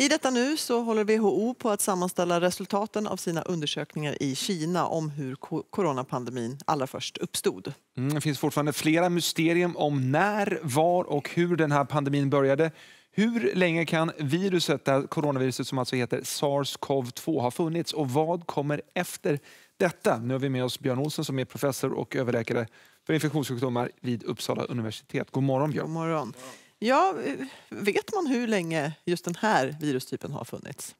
I detta nu så håller WHO på att sammanställa resultaten av sina undersökningar i Kina om hur coronapandemin allra först uppstod. Mm, det finns fortfarande flera mysterium om när, var och hur den här pandemin började. Hur länge kan viruset, det coronaviruset som alltså heter sars-cov-2 ha funnits och vad kommer efter detta? Nu har vi med oss Björn Olsen som är professor och överläkare för infektionssjukdomar vid Uppsala universitet. God morgon Björn. God morgon. Ja, eh, vet man hur länge just den här virustypen har funnits?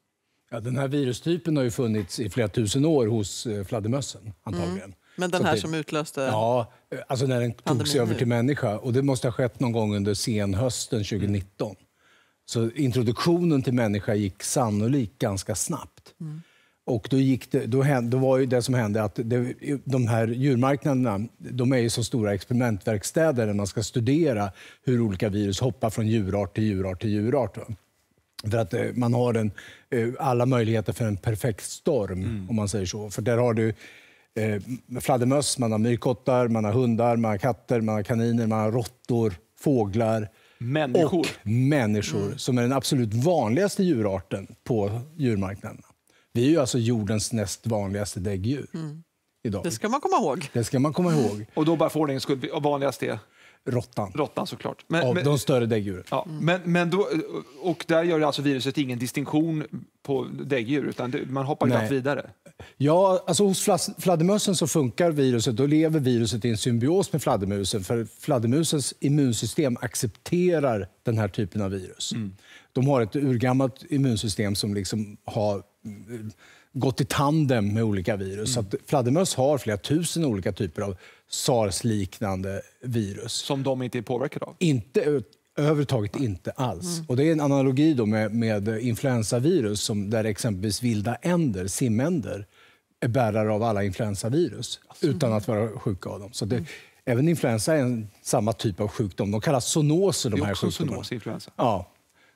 Ja, den här virustypen har ju funnits i flera tusen år hos eh, fladdermössen. Mm. Antagligen. Mm. Men den här det, som utlöste Ja, eh, alltså när den tog sig över till människa. Och det måste ha skett någon gång under senhösten 2019. Mm. Så introduktionen till människa gick sannolikt ganska snabbt. Mm. Och då, gick det, då, hände, då var ju det som hände att det, de här djurmarknaderna de är ju så stora experimentverkstäder där man ska studera hur olika virus hoppar från djurart till djurart till djurart. För att eh, man har en, eh, alla möjligheter för en perfekt storm, mm. om man säger så. För där har du eh, fladdermöss, man har myrkottar, man har hundar, man har katter, man har kaniner, man har råttor, fåglar. Människor. Och människor, mm. som är den absolut vanligaste djurarten på djurmarknaden. Det är ju alltså jordens näst vanligaste däggdjur. Mm. Idag. Det ska man komma ihåg. Det ska man komma ihåg. Och då bara för ordningens skull, vanligast är? Råttan. Råttan såklart. Men, Av men, de större däggdjuren. Ja, mm. men, men då, och där gör alltså viruset ingen distinktion på däggdjur, utan det, man hoppar knappt vidare? Ja, alltså hos fladdermössen så funkar viruset, då lever viruset i en symbios med fladdermusen, för fladdermusens immunsystem accepterar den här typen av virus. Mm. De har ett urgammalt immunsystem som liksom har gått i tandem med olika virus. Mm. fladdermöss har flera tusen olika typer av sars-liknande virus. Som de inte är påverkade av? Inte, överhuvudtaget inte alls. Mm. Och det är en analogi då med, med influensavirus som, där exempelvis vilda änder, simänder, är bärare av alla influensavirus mm. utan att vara sjuka av dem. Så det, mm. Även influensa är en, samma typ av sjukdom. De kallas zoonoser. De här sjukdomarna. Zoonos, influensa. Ja.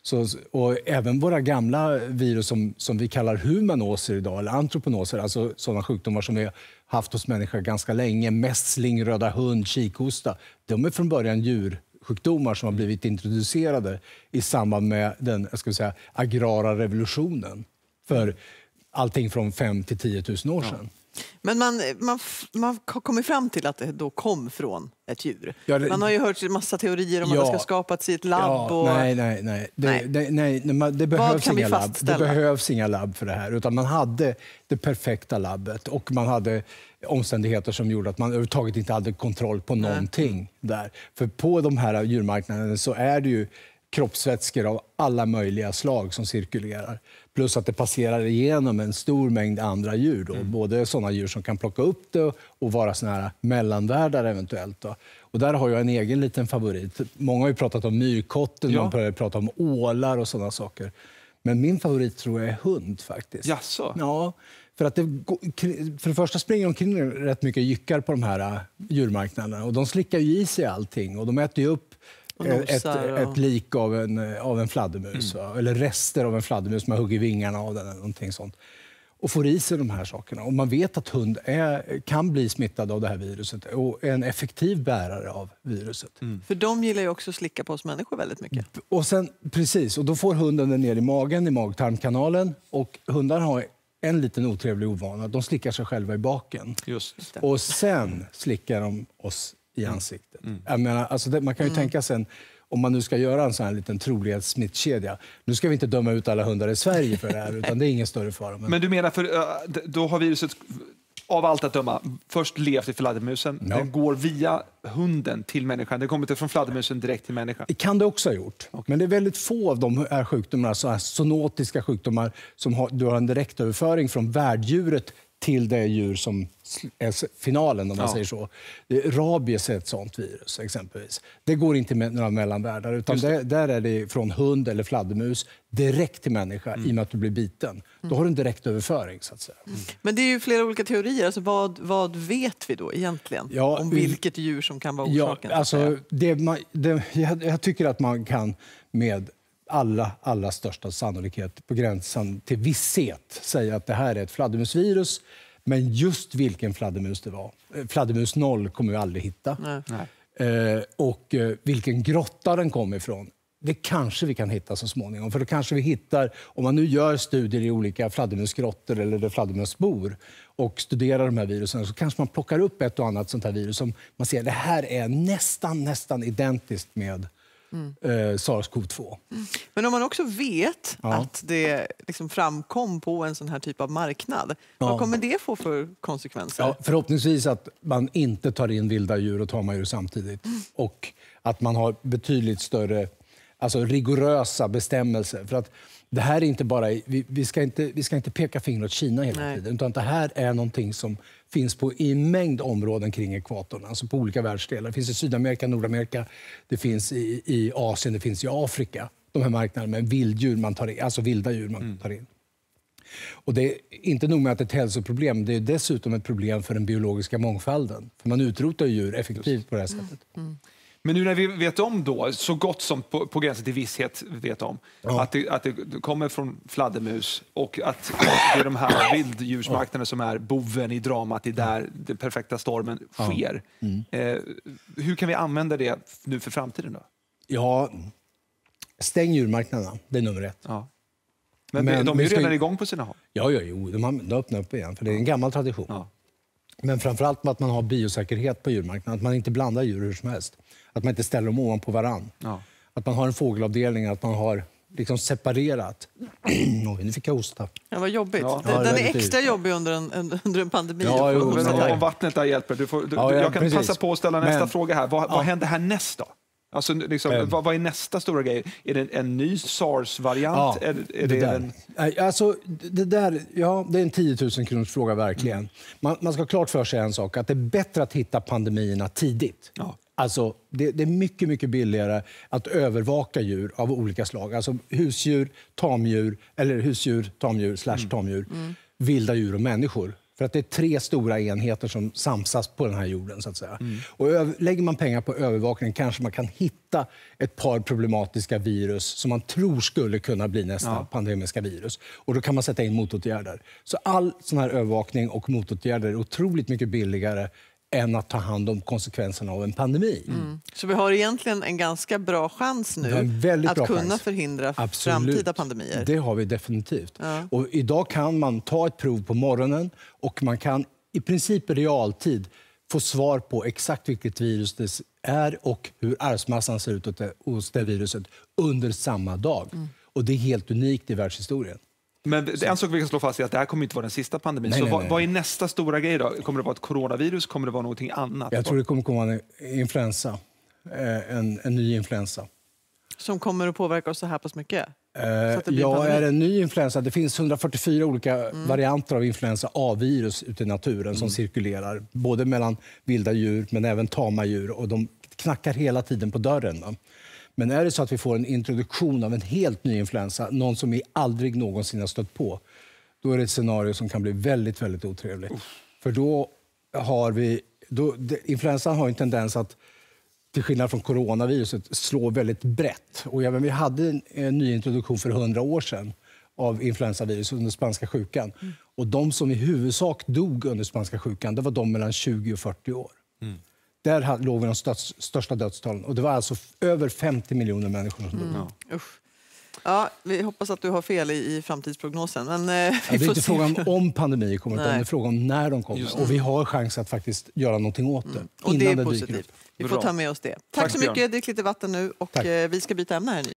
Så, och även våra gamla virus som, som vi kallar humanoser idag, eller antroponoser alltså sådana sjukdomar som vi haft hos människor ganska länge, mässling, röda hund, kikhosta, de är från början djursjukdomar som har blivit introducerade i samband med den jag ska säga, agrara revolutionen för allting från 5 till 10 000 år sedan. Ja. Men man, man, man har kommit fram till att det då kom från ett djur. Ja, det, man har ju hört en massa teorier om ja, att det ska ha skapats i ett labb. Ja, och... Nej, nej, nej. Det, nej. Det, nej, det behövs inga labb. det behövs inga labb för det här. Utan man hade det perfekta labbet och man hade omständigheter som gjorde att man överhuvudtaget inte hade kontroll på någonting nej. där. För på de här djurmarknaderna så är det ju kroppsvätskor av alla möjliga slag som cirkulerar. Plus att det passerar igenom en stor mängd andra djur. Då. Mm. Både sådana djur som kan plocka upp det och vara såna här mellanvärdar eventuellt. Då. Och där har jag en egen liten favorit. Många har ju pratat om myrkotten, ja. man pratar om ålar och sådana saker. Men min favorit tror jag är hund faktiskt. Jaså? Ja, för att det, för det första springer omkring rätt mycket jyckar på de här äh, djurmarknaderna och de slickar ju i sig allting och de äter ju upp Eh, ett, och... ett lik av en, eh, av en fladdermus, mm. eller rester av en fladdermus. Man hugger vingarna av den någonting sånt och får i sig de här sakerna. Och man vet att hund är, kan bli smittad av det här viruset och är en effektiv bärare av viruset. Mm. För de gillar ju också att slicka på oss människor väldigt mycket. Och sen, precis, och då får hunden den ner i magen, i magtarmkanalen. Och hundar har en liten otrevlig ovana, de slickar sig själva i baken. Just. Och sen slickar de oss i mm. ansiktet. Mm. Jag menar, alltså det, man kan ju mm. tänka sig, om man nu ska göra en sån här liten trolighetssmittkedja. Nu ska vi inte döma ut alla hundar i Sverige för det här, utan det är ingen större fara. Men, men du menar, för eh, då har viruset av allt att döma först levt i fladdermusen, ja. den går via hunden till människan. Den kommer inte från fladdermusen direkt till människan. Det kan det också ha gjort. Okay. Men det är väldigt få av de här sjukdomarna, så här zoonotiska sjukdomar, som har, du har en direktöverföring från värddjuret till det djur som är finalen, om man ja. säger så. Rabies är ett sånt virus, exempelvis. Det går inte med några mellanvärdar, utan där, där, är det från hund eller fladdermus direkt till människa mm. i och med att du blir biten. Då mm. har du en direktöverföring, så att säga. Mm. Men det är ju flera olika teorier. Alltså, vad, vad vet vi då egentligen ja, om vilket djur som kan vara orsaken? Ja, alltså, det man, det, jag, jag tycker att man kan med allra, allra största sannolikhet på gränsen till visshet säga att det här är ett fladdermusvirus. Men just vilken fladdermus det var, eh, fladdermus 0 kommer vi aldrig hitta. Nej. Eh, och eh, vilken grotta den kom ifrån, det kanske vi kan hitta så småningom. För då kanske vi hittar, om man nu gör studier i olika fladdermusgrottor eller där fladdermöss bor och studerar de här virusen, så kanske man plockar upp ett och annat sånt här virus som man ser, det här är nästan, nästan identiskt med eh, SARS-CoV-2. Men om man också vet ja. att det liksom framkom på en sån här typ av marknad, ja. vad kommer det få för konsekvenser? Ja, förhoppningsvis att man inte tar in vilda djur och tama samtidigt och att man har betydligt större, alltså rigorösa bestämmelser. För att det här är inte bara, vi, vi, ska inte, vi ska inte peka finger åt Kina hela Nej. tiden, utan det här är någonting som finns på, i en mängd områden kring ekvatorn, alltså på olika världsdelar. Det finns i Sydamerika, Nordamerika, det finns i, i Asien, det finns i Afrika. De här marknaderna med vilddjur man tar in, alltså vilda djur man mm. tar in. Mm. Och det är inte nog med att det är ett hälsoproblem, det är dessutom ett problem för den biologiska mångfalden. För man utrotar djur effektivt på det här sättet. Mm. Mm. Men nu när vi vet om då, så gott som på, på gränsen till visshet vet om, ja. att, det, att det kommer från fladdermus och att det är de här vilddjursmarknaderna som är boven i dramat, det är där den perfekta stormen sker. Ja. Mm. Eh, hur kan vi använda det nu för framtiden då? Ja, stäng djurmarknaderna, det är nummer ett. Ja. Men, men, de är ju redan ska... igång på sina håll. Ja, ja jo, de, har, de öppnar upp igen, för det är en gammal tradition. Men framförallt att man har biosäkerhet på djurmarknaden. Att man inte blandar djur hur som helst. Att man inte ställer dem ovanpå varann. Ja. Att man har en fågelavdelning, att man har liksom separerat. Oj, nu fick jag hosta. Ja, vad jobbigt. Ja. Den, den är extra jobbig under en, under en pandemi. Ja, jo, men, om vattnet där hjälper. Du får, du, ja, ja, jag kan precis. passa på att ställa nästa men, fråga. här. Vad, vad händer härnäst då? Alltså, liksom, um, vad, vad, är nästa stora grej? Är det en ny sars-variant? Ja, är, är det, det en... alltså, det, där, ja, det är en 10 000 kronors fråga, verkligen. Mm. Man, man, ska ha klart för sig en sak, att det är bättre att hitta pandemierna tidigt. Ja. Alltså, det, det, är mycket, mycket billigare att övervaka djur av olika slag. Alltså husdjur, tamdjur, eller husdjur, tamdjur, slash mm. tamdjur, mm. Mm. vilda djur och människor. För att det är tre stora enheter som samsas på den här jorden. så att säga. Mm. Och lägger man pengar på övervakning kanske man kan hitta ett par problematiska virus som man tror skulle kunna bli nästa ja. pandemiska virus. Och Då kan man sätta in motåtgärder. Så all sån här övervakning och motåtgärder är otroligt mycket billigare än att ta hand om konsekvenserna av en pandemi. Mm. Så vi har egentligen en ganska bra chans nu att kunna chans. förhindra Absolut. framtida pandemier? Det har vi definitivt. Ja. Och idag kan man ta ett prov på morgonen och man kan i princip i realtid få svar på exakt vilket virus det är och hur arvsmassan ser ut hos det viruset under samma dag. Mm. Och Det är helt unikt i världshistorien. Men en sak vi kan slå fast är att det här kommer inte vara den sista pandemin. Nej, så nej, vad, nej. vad, är nästa stora grej då? Kommer det vara ett coronavirus? Kommer det vara någonting annat? Jag tror det kommer komma en influensa. Eh, en, en ny influensa. Som kommer att påverka oss så här pass mycket? Eh, ja, är det en ny influensa? Det finns 144 olika mm. varianter av influensa A-virus ute i naturen mm. som cirkulerar. Både mellan vilda djur men även tama djur. Och de knackar hela tiden på dörren. Men är det så att vi får en introduktion av en helt ny influensa, någon som vi aldrig någonsin har stött på, då är det ett scenario som kan bli väldigt, väldigt otrevligt. För då har vi... Då, det, influensan har en tendens att, till skillnad från coronaviruset, slå väldigt brett. Och även vi hade en, en ny introduktion för hundra år sedan av influensavirus under spanska sjukan. Mm. Och de som i huvudsak dog under spanska sjukan, det var de mellan 20 och 40 år. Mm. Där låg vi de största dödstalen. Och det var alltså över 50 miljoner människor som dog. Mm. Ja. vi hoppas att du har fel i, i framtidsprognosen. Men, eh, ja, det är inte frågan om, om pandemier kommer, Nej. utan det är frågan om när de kommer. Och vi har chans att faktiskt göra någonting åt det. Mm. Och innan det är positivt. Vi får ta med oss det. Tack, Tack så mycket. Drick lite vatten nu och eh, vi ska byta ämne här nu.